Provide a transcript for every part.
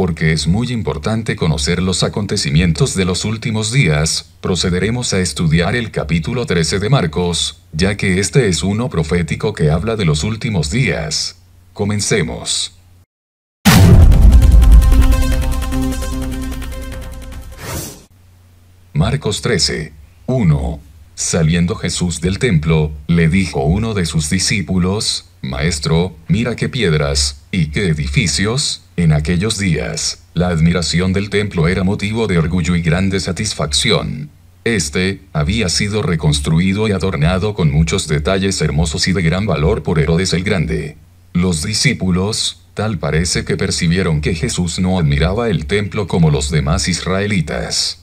porque es muy importante conocer los acontecimientos de los últimos días, procederemos a estudiar el capítulo 13 de Marcos, ya que este es uno profético que habla de los últimos días. Comencemos. Marcos 13, 1. Saliendo Jesús del templo, le dijo uno de sus discípulos, Maestro, mira qué piedras, y qué edificios, en aquellos días, la admiración del templo era motivo de orgullo y grande satisfacción. Este, había sido reconstruido y adornado con muchos detalles hermosos y de gran valor por Herodes el Grande. Los discípulos, tal parece que percibieron que Jesús no admiraba el templo como los demás israelitas.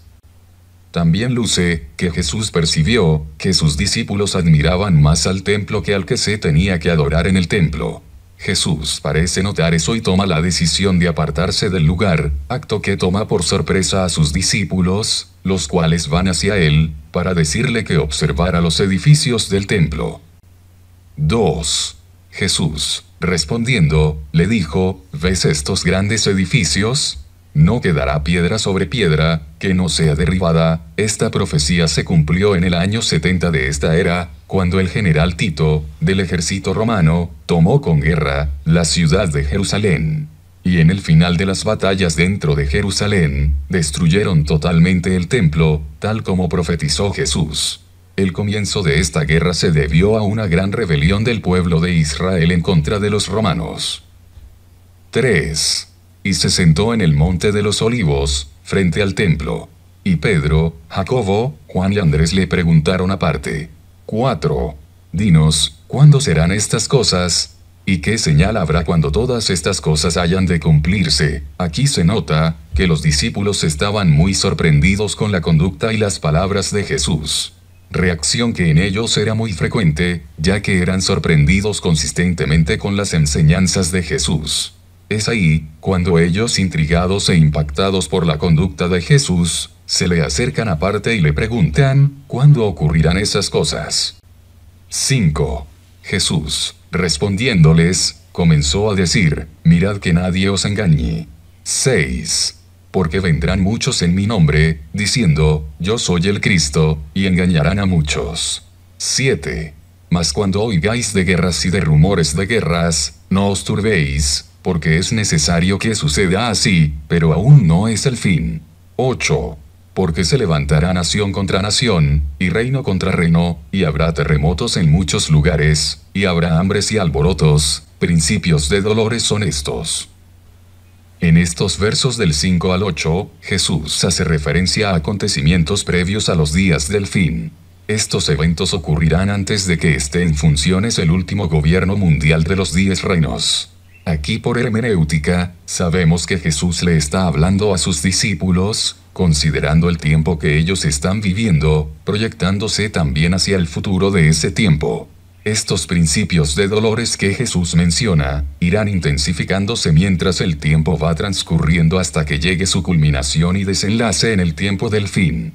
También luce, que Jesús percibió, que sus discípulos admiraban más al templo que al que se tenía que adorar en el templo. Jesús parece notar eso y toma la decisión de apartarse del lugar, acto que toma por sorpresa a sus discípulos, los cuales van hacia él, para decirle que observara los edificios del templo. 2. Jesús, respondiendo, le dijo, ¿ves estos grandes edificios? No quedará piedra sobre piedra, que no sea derribada, esta profecía se cumplió en el año 70 de esta era, cuando el general Tito, del ejército romano, tomó con guerra la ciudad de Jerusalén. Y en el final de las batallas dentro de Jerusalén, destruyeron totalmente el templo, tal como profetizó Jesús. El comienzo de esta guerra se debió a una gran rebelión del pueblo de Israel en contra de los romanos. 3. Y se sentó en el monte de los olivos, frente al templo. Y Pedro, Jacobo, Juan y Andrés le preguntaron aparte, 4. Dinos, ¿cuándo serán estas cosas? ¿Y qué señal habrá cuando todas estas cosas hayan de cumplirse? Aquí se nota que los discípulos estaban muy sorprendidos con la conducta y las palabras de Jesús. Reacción que en ellos era muy frecuente, ya que eran sorprendidos consistentemente con las enseñanzas de Jesús. Es ahí, cuando ellos intrigados e impactados por la conducta de Jesús, se le acercan aparte y le preguntan, ¿cuándo ocurrirán esas cosas? 5. Jesús, respondiéndoles, comenzó a decir, mirad que nadie os engañe. 6. Porque vendrán muchos en mi nombre, diciendo, yo soy el Cristo, y engañarán a muchos. 7. Mas cuando oigáis de guerras y de rumores de guerras, no os turbéis, porque es necesario que suceda así, pero aún no es el fin. 8 porque se levantará nación contra nación, y reino contra reino, y habrá terremotos en muchos lugares, y habrá hambres y alborotos, principios de dolores son estos. En estos versos del 5 al 8, Jesús hace referencia a acontecimientos previos a los días del fin. Estos eventos ocurrirán antes de que esté en funciones el último gobierno mundial de los diez reinos. Aquí por hermenéutica, sabemos que Jesús le está hablando a sus discípulos, considerando el tiempo que ellos están viviendo, proyectándose también hacia el futuro de ese tiempo. Estos principios de dolores que Jesús menciona, irán intensificándose mientras el tiempo va transcurriendo hasta que llegue su culminación y desenlace en el tiempo del fin.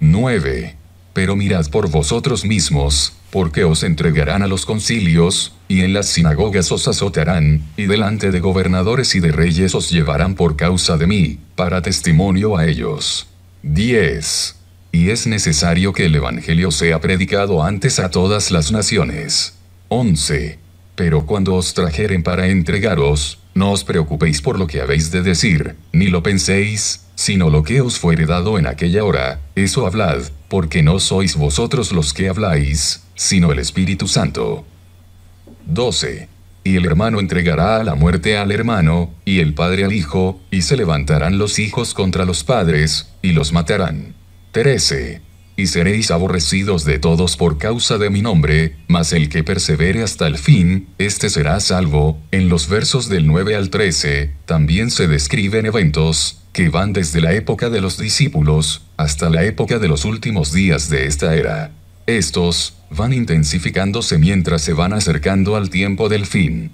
9 pero mirad por vosotros mismos, porque os entregarán a los concilios, y en las sinagogas os azotarán, y delante de gobernadores y de reyes os llevarán por causa de mí, para testimonio a ellos. 10. Y es necesario que el Evangelio sea predicado antes a todas las naciones. 11. Pero cuando os trajeren para entregaros, no os preocupéis por lo que habéis de decir, ni lo penséis, sino lo que os fuere dado en aquella hora, eso hablad, porque no sois vosotros los que habláis, sino el Espíritu Santo. 12. Y el hermano entregará a la muerte al hermano, y el padre al hijo, y se levantarán los hijos contra los padres, y los matarán. 13 y seréis aborrecidos de todos por causa de mi nombre, mas el que persevere hasta el fin, éste será salvo. En los versos del 9 al 13, también se describen eventos que van desde la época de los discípulos hasta la época de los últimos días de esta era. Estos van intensificándose mientras se van acercando al tiempo del fin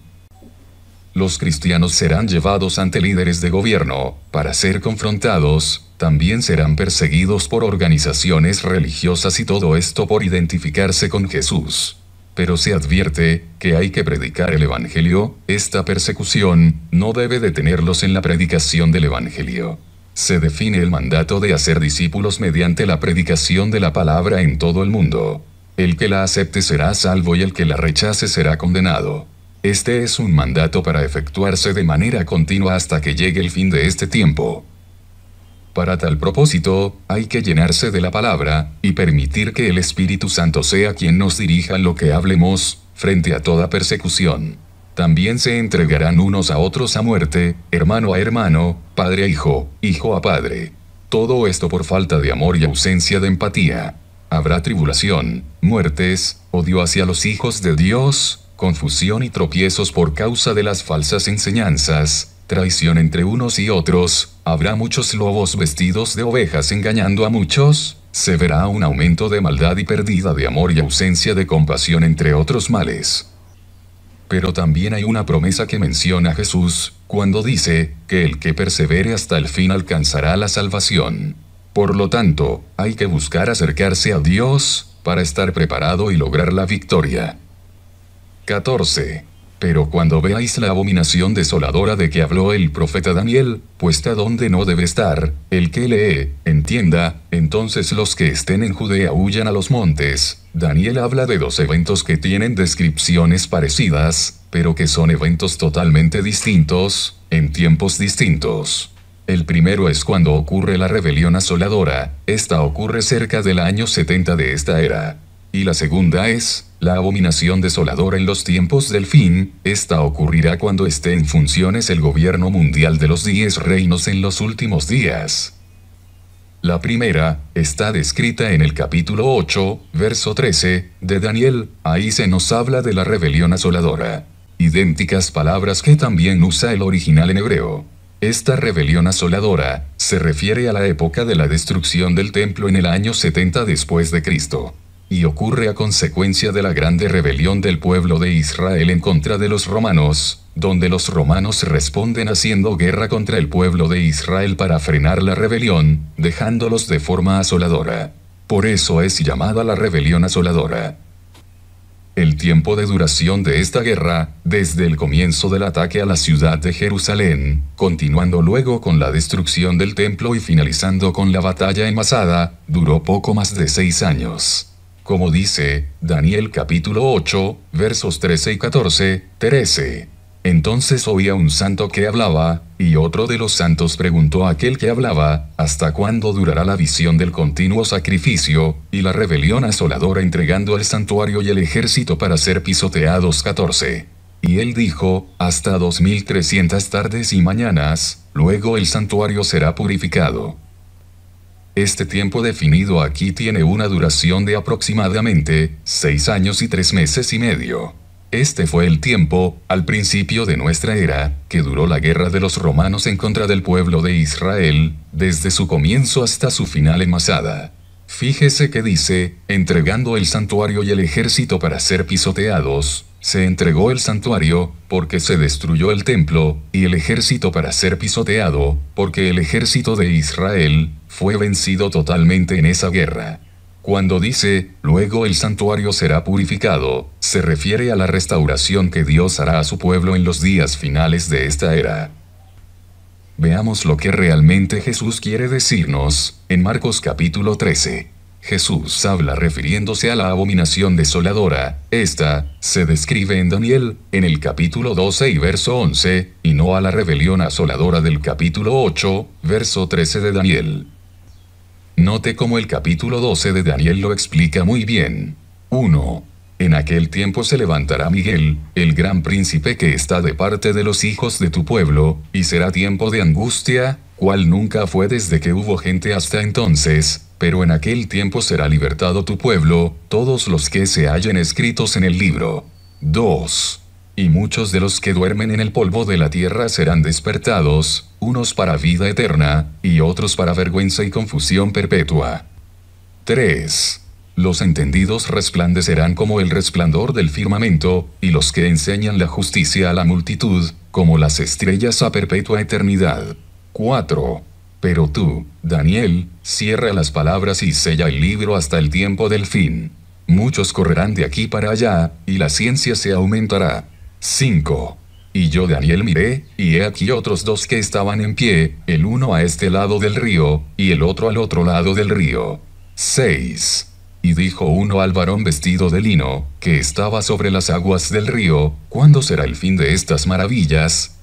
los cristianos serán llevados ante líderes de gobierno, para ser confrontados, también serán perseguidos por organizaciones religiosas y todo esto por identificarse con Jesús. Pero se advierte que hay que predicar el Evangelio, esta persecución no debe detenerlos en la predicación del Evangelio. Se define el mandato de hacer discípulos mediante la predicación de la palabra en todo el mundo. El que la acepte será salvo y el que la rechace será condenado. Este es un mandato para efectuarse de manera continua hasta que llegue el fin de este tiempo. Para tal propósito, hay que llenarse de la palabra, y permitir que el Espíritu Santo sea quien nos dirija lo que hablemos, frente a toda persecución. También se entregarán unos a otros a muerte, hermano a hermano, padre a hijo, hijo a padre. Todo esto por falta de amor y ausencia de empatía. Habrá tribulación, muertes, odio hacia los hijos de Dios, confusión y tropiezos por causa de las falsas enseñanzas, traición entre unos y otros, habrá muchos lobos vestidos de ovejas engañando a muchos, se verá un aumento de maldad y pérdida de amor y ausencia de compasión entre otros males. Pero también hay una promesa que menciona Jesús, cuando dice, que el que persevere hasta el fin alcanzará la salvación. Por lo tanto, hay que buscar acercarse a Dios, para estar preparado y lograr la victoria. 14. Pero cuando veáis la abominación desoladora de que habló el profeta Daniel, puesta donde no debe estar, el que lee, entienda, entonces los que estén en Judea huyan a los montes. Daniel habla de dos eventos que tienen descripciones parecidas, pero que son eventos totalmente distintos, en tiempos distintos. El primero es cuando ocurre la rebelión asoladora, esta ocurre cerca del año 70 de esta era. Y la segunda es, la abominación desoladora en los tiempos del fin, esta ocurrirá cuando esté en funciones el gobierno mundial de los diez reinos en los últimos días. La primera, está descrita en el capítulo 8, verso 13, de Daniel, ahí se nos habla de la rebelión asoladora. Idénticas palabras que también usa el original en hebreo. Esta rebelión asoladora, se refiere a la época de la destrucción del templo en el año 70 después de Cristo y ocurre a consecuencia de la grande rebelión del pueblo de Israel en contra de los romanos, donde los romanos responden haciendo guerra contra el pueblo de Israel para frenar la rebelión, dejándolos de forma asoladora. Por eso es llamada la rebelión asoladora. El tiempo de duración de esta guerra, desde el comienzo del ataque a la ciudad de Jerusalén, continuando luego con la destrucción del templo y finalizando con la batalla en Masada, duró poco más de seis años como dice Daniel capítulo 8, versos 13 y 14, 13. Entonces oía un santo que hablaba, y otro de los santos preguntó a aquel que hablaba, ¿hasta cuándo durará la visión del continuo sacrificio, y la rebelión asoladora entregando al santuario y el ejército para ser pisoteados 14? Y él dijo, hasta 2300 tardes y mañanas, luego el santuario será purificado. Este tiempo definido aquí tiene una duración de aproximadamente seis años y tres meses y medio. Este fue el tiempo, al principio de nuestra era, que duró la guerra de los romanos en contra del pueblo de Israel, desde su comienzo hasta su final en Masada. Fíjese que dice, entregando el santuario y el ejército para ser pisoteados, se entregó el santuario, porque se destruyó el templo, y el ejército para ser pisoteado, porque el ejército de Israel fue vencido totalmente en esa guerra. Cuando dice, luego el santuario será purificado, se refiere a la restauración que Dios hará a su pueblo en los días finales de esta era. Veamos lo que realmente Jesús quiere decirnos, en Marcos capítulo 13. Jesús habla refiriéndose a la abominación desoladora, esta, se describe en Daniel, en el capítulo 12 y verso 11, y no a la rebelión asoladora del capítulo 8, verso 13 de Daniel. Note cómo el capítulo 12 de Daniel lo explica muy bien. 1. En aquel tiempo se levantará Miguel, el gran príncipe que está de parte de los hijos de tu pueblo, y será tiempo de angustia, cual nunca fue desde que hubo gente hasta entonces, pero en aquel tiempo será libertado tu pueblo, todos los que se hallen escritos en el libro. 2. Y muchos de los que duermen en el polvo de la tierra serán despertados, unos para vida eterna, y otros para vergüenza y confusión perpetua. 3. Los entendidos resplandecerán como el resplandor del firmamento, y los que enseñan la justicia a la multitud, como las estrellas a perpetua eternidad. 4 pero tú, Daniel, cierra las palabras y sella el libro hasta el tiempo del fin. Muchos correrán de aquí para allá, y la ciencia se aumentará. 5. Y yo Daniel miré, y he aquí otros dos que estaban en pie, el uno a este lado del río, y el otro al otro lado del río. 6. Y dijo uno al varón vestido de lino, que estaba sobre las aguas del río, ¿cuándo será el fin de estas maravillas?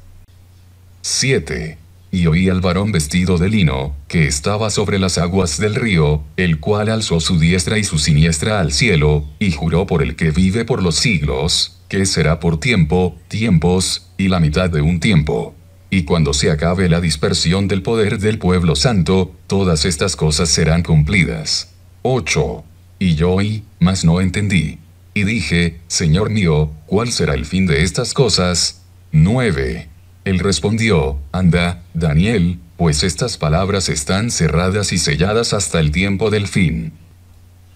7 y oí al varón vestido de lino, que estaba sobre las aguas del río, el cual alzó su diestra y su siniestra al cielo, y juró por el que vive por los siglos, que será por tiempo, tiempos, y la mitad de un tiempo. Y cuando se acabe la dispersión del poder del pueblo santo, todas estas cosas serán cumplidas. 8. Y yo oí, mas no entendí. Y dije, Señor mío, ¿cuál será el fin de estas cosas? 9. Él respondió, Anda, Daniel, pues estas palabras están cerradas y selladas hasta el tiempo del fin.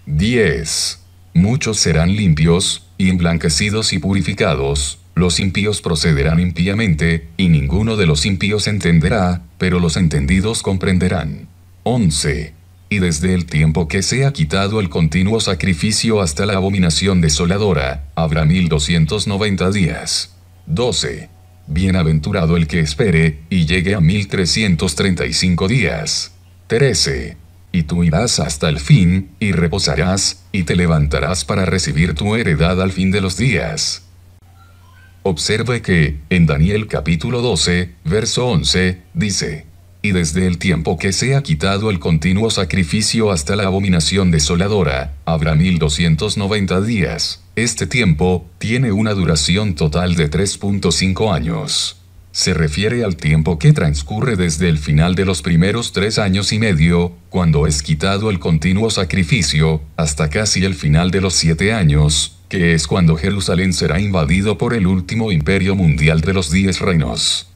10. Muchos serán limpios, y emblanquecidos y purificados, los impíos procederán impíamente, y ninguno de los impíos entenderá, pero los entendidos comprenderán. 11. Y desde el tiempo que se ha quitado el continuo sacrificio hasta la abominación desoladora, habrá 1290 días. 12. Bienaventurado el que espere, y llegue a 1335 días. 13. Y tú irás hasta el fin, y reposarás, y te levantarás para recibir tu heredad al fin de los días. Observe que, en Daniel capítulo 12, verso 11, dice, y desde el tiempo que se ha quitado el continuo sacrificio hasta la abominación desoladora, habrá 1290 días. Este tiempo, tiene una duración total de 3.5 años. Se refiere al tiempo que transcurre desde el final de los primeros tres años y medio, cuando es quitado el continuo sacrificio, hasta casi el final de los siete años, que es cuando Jerusalén será invadido por el último imperio mundial de los diez reinos.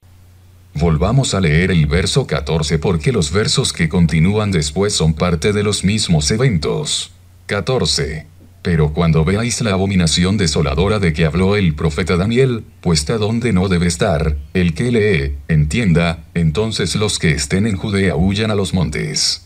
Volvamos a leer el verso 14 porque los versos que continúan después son parte de los mismos eventos. 14. Pero cuando veáis la abominación desoladora de que habló el profeta Daniel, puesta donde no debe estar, el que lee, entienda, entonces los que estén en Judea huyan a los montes.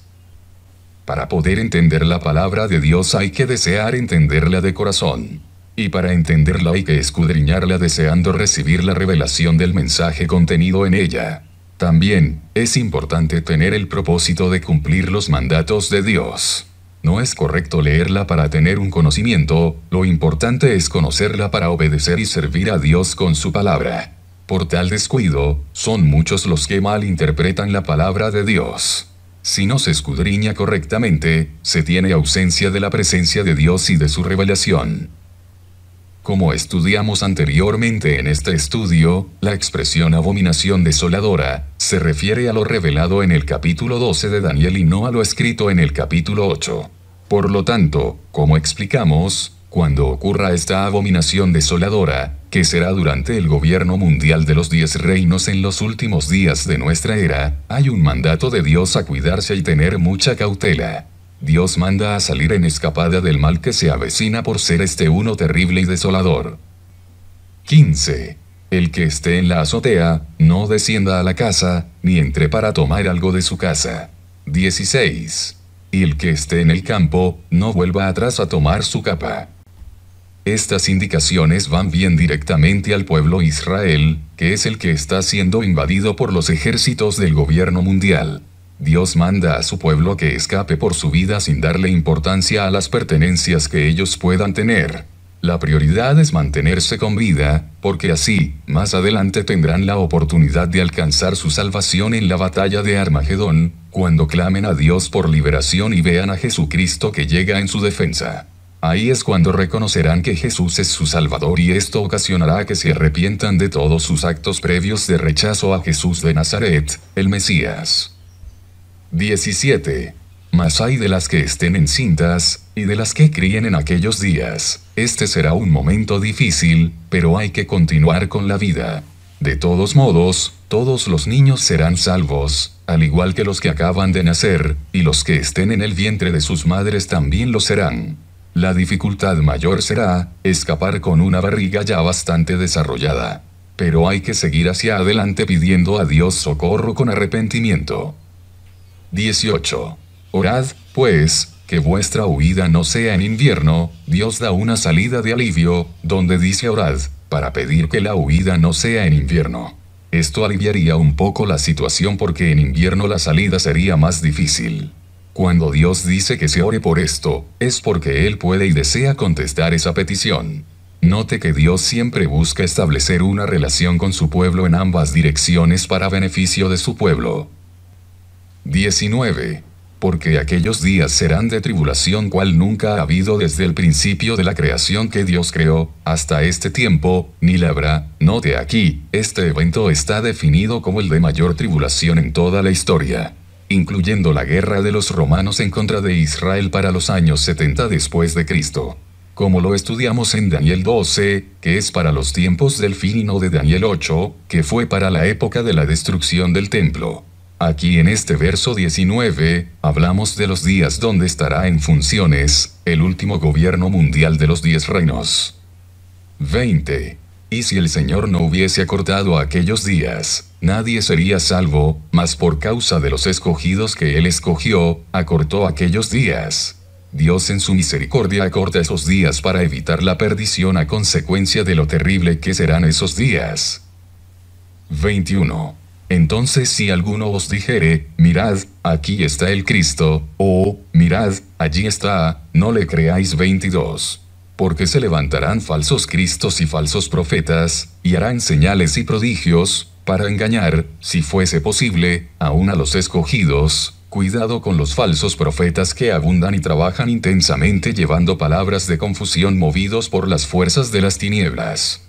Para poder entender la palabra de Dios hay que desear entenderla de corazón y para entenderla hay que escudriñarla deseando recibir la revelación del mensaje contenido en ella. También, es importante tener el propósito de cumplir los mandatos de Dios. No es correcto leerla para tener un conocimiento, lo importante es conocerla para obedecer y servir a Dios con su palabra. Por tal descuido, son muchos los que malinterpretan la palabra de Dios. Si no se escudriña correctamente, se tiene ausencia de la presencia de Dios y de su revelación. Como estudiamos anteriormente en este estudio, la expresión abominación desoladora se refiere a lo revelado en el capítulo 12 de Daniel y no a lo escrito en el capítulo 8. Por lo tanto, como explicamos, cuando ocurra esta abominación desoladora, que será durante el gobierno mundial de los diez reinos en los últimos días de nuestra era, hay un mandato de Dios a cuidarse y tener mucha cautela. Dios manda a salir en escapada del mal que se avecina por ser este uno terrible y desolador. 15. El que esté en la azotea, no descienda a la casa, ni entre para tomar algo de su casa. 16. Y el que esté en el campo, no vuelva atrás a tomar su capa. Estas indicaciones van bien directamente al pueblo Israel, que es el que está siendo invadido por los ejércitos del gobierno mundial. Dios manda a su pueblo que escape por su vida sin darle importancia a las pertenencias que ellos puedan tener. La prioridad es mantenerse con vida, porque así, más adelante tendrán la oportunidad de alcanzar su salvación en la batalla de Armagedón, cuando clamen a Dios por liberación y vean a Jesucristo que llega en su defensa. Ahí es cuando reconocerán que Jesús es su Salvador y esto ocasionará que se arrepientan de todos sus actos previos de rechazo a Jesús de Nazaret, el Mesías. 17. Mas hay de las que estén encintas, y de las que críen en aquellos días. Este será un momento difícil, pero hay que continuar con la vida. De todos modos, todos los niños serán salvos, al igual que los que acaban de nacer, y los que estén en el vientre de sus madres también lo serán. La dificultad mayor será escapar con una barriga ya bastante desarrollada. Pero hay que seguir hacia adelante pidiendo a Dios socorro con arrepentimiento. 18. Orad, pues, que vuestra huida no sea en invierno, Dios da una salida de alivio, donde dice orad, para pedir que la huida no sea en invierno. Esto aliviaría un poco la situación porque en invierno la salida sería más difícil. Cuando Dios dice que se ore por esto, es porque Él puede y desea contestar esa petición. Note que Dios siempre busca establecer una relación con su pueblo en ambas direcciones para beneficio de su pueblo. 19. Porque aquellos días serán de tribulación cual nunca ha habido desde el principio de la creación que Dios creó, hasta este tiempo, ni la habrá. Note aquí, este evento está definido como el de mayor tribulación en toda la historia incluyendo la guerra de los romanos en contra de Israel para los años 70 después de Cristo. Como lo estudiamos en Daniel 12, que es para los tiempos del fin y no de Daniel 8, que fue para la época de la destrucción del templo. Aquí en este verso 19, hablamos de los días donde estará en funciones el último gobierno mundial de los diez reinos. 20. Y si el Señor no hubiese acortado aquellos días, nadie sería salvo, mas por causa de los escogidos que Él escogió, acortó aquellos días. Dios en su misericordia acorta esos días para evitar la perdición a consecuencia de lo terrible que serán esos días. 21. Entonces si alguno os dijere, mirad, aquí está el Cristo, o, mirad, allí está, no le creáis 22. Porque se levantarán falsos cristos y falsos profetas, y harán señales y prodigios, para engañar, si fuese posible, aún a los escogidos. Cuidado con los falsos profetas que abundan y trabajan intensamente llevando palabras de confusión movidos por las fuerzas de las tinieblas.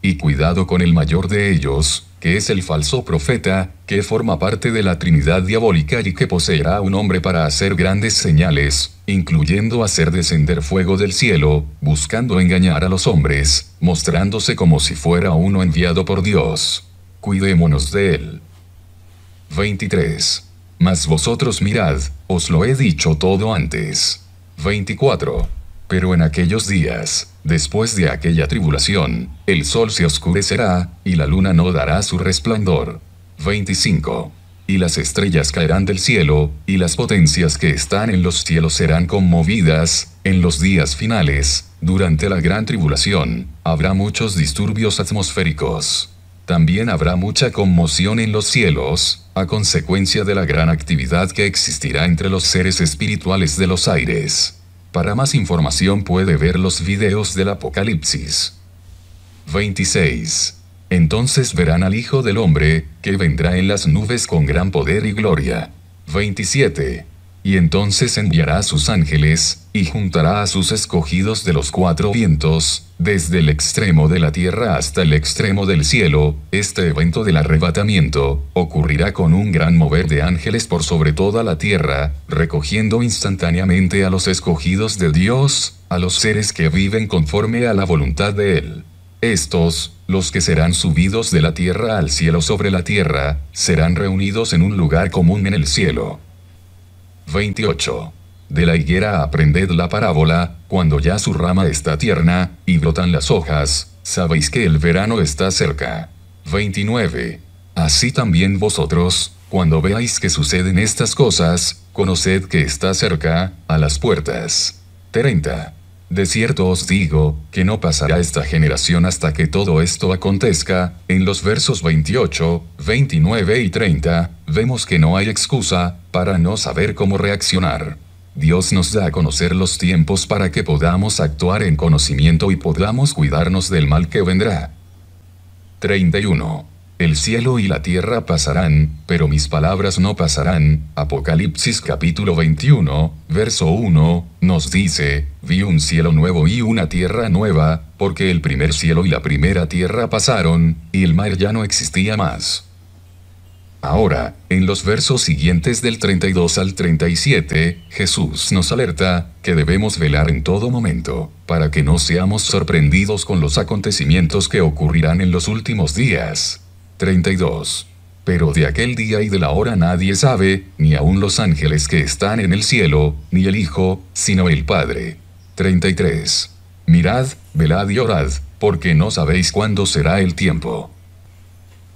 Y cuidado con el mayor de ellos, es el falso profeta, que forma parte de la Trinidad diabólica y que poseerá a un hombre para hacer grandes señales, incluyendo hacer descender fuego del cielo, buscando engañar a los hombres, mostrándose como si fuera uno enviado por Dios. Cuidémonos de él. 23. Mas vosotros mirad, os lo he dicho todo antes. 24. Pero en aquellos días, después de aquella tribulación, el sol se oscurecerá, y la luna no dará su resplandor. 25. Y las estrellas caerán del cielo, y las potencias que están en los cielos serán conmovidas, en los días finales, durante la gran tribulación, habrá muchos disturbios atmosféricos. También habrá mucha conmoción en los cielos, a consecuencia de la gran actividad que existirá entre los seres espirituales de los aires. Para más información puede ver los videos del Apocalipsis. 26. Entonces verán al Hijo del Hombre, que vendrá en las nubes con gran poder y gloria. 27 y entonces enviará a sus ángeles, y juntará a sus escogidos de los cuatro vientos, desde el extremo de la tierra hasta el extremo del cielo, este evento del arrebatamiento, ocurrirá con un gran mover de ángeles por sobre toda la tierra, recogiendo instantáneamente a los escogidos de Dios, a los seres que viven conforme a la voluntad de Él. Estos, los que serán subidos de la tierra al cielo sobre la tierra, serán reunidos en un lugar común en el cielo. 28. De la higuera aprended la parábola, cuando ya su rama está tierna, y brotan las hojas, sabéis que el verano está cerca. 29. Así también vosotros, cuando veáis que suceden estas cosas, conoced que está cerca, a las puertas. 30. De cierto os digo, que no pasará esta generación hasta que todo esto acontezca, en los versos 28, 29 y 30, vemos que no hay excusa, para no saber cómo reaccionar. Dios nos da a conocer los tiempos para que podamos actuar en conocimiento y podamos cuidarnos del mal que vendrá. 31. El cielo y la tierra pasarán, pero mis palabras no pasarán. Apocalipsis capítulo 21, verso 1, nos dice, vi un cielo nuevo y una tierra nueva, porque el primer cielo y la primera tierra pasaron, y el mar ya no existía más. Ahora, en los versos siguientes del 32 al 37, Jesús nos alerta que debemos velar en todo momento, para que no seamos sorprendidos con los acontecimientos que ocurrirán en los últimos días. 32. Pero de aquel día y de la hora nadie sabe, ni aun los ángeles que están en el cielo, ni el Hijo, sino el Padre. 33. Mirad, velad y orad, porque no sabéis cuándo será el tiempo.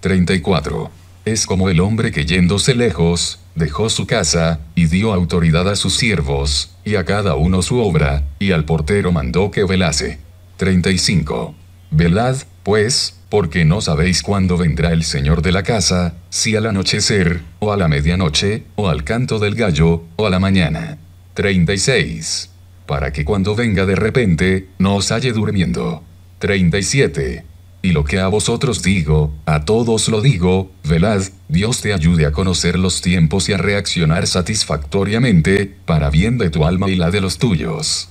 34. Es como el hombre que yéndose lejos, dejó su casa, y dio autoridad a sus siervos, y a cada uno su obra, y al portero mandó que velase. 35. Velad, pues, porque no sabéis cuándo vendrá el Señor de la casa, si al anochecer, o a la medianoche, o al canto del gallo, o a la mañana. 36. Para que cuando venga de repente, no os halle durmiendo. 37. Y lo que a vosotros digo, a todos lo digo, velad, Dios te ayude a conocer los tiempos y a reaccionar satisfactoriamente, para bien de tu alma y la de los tuyos.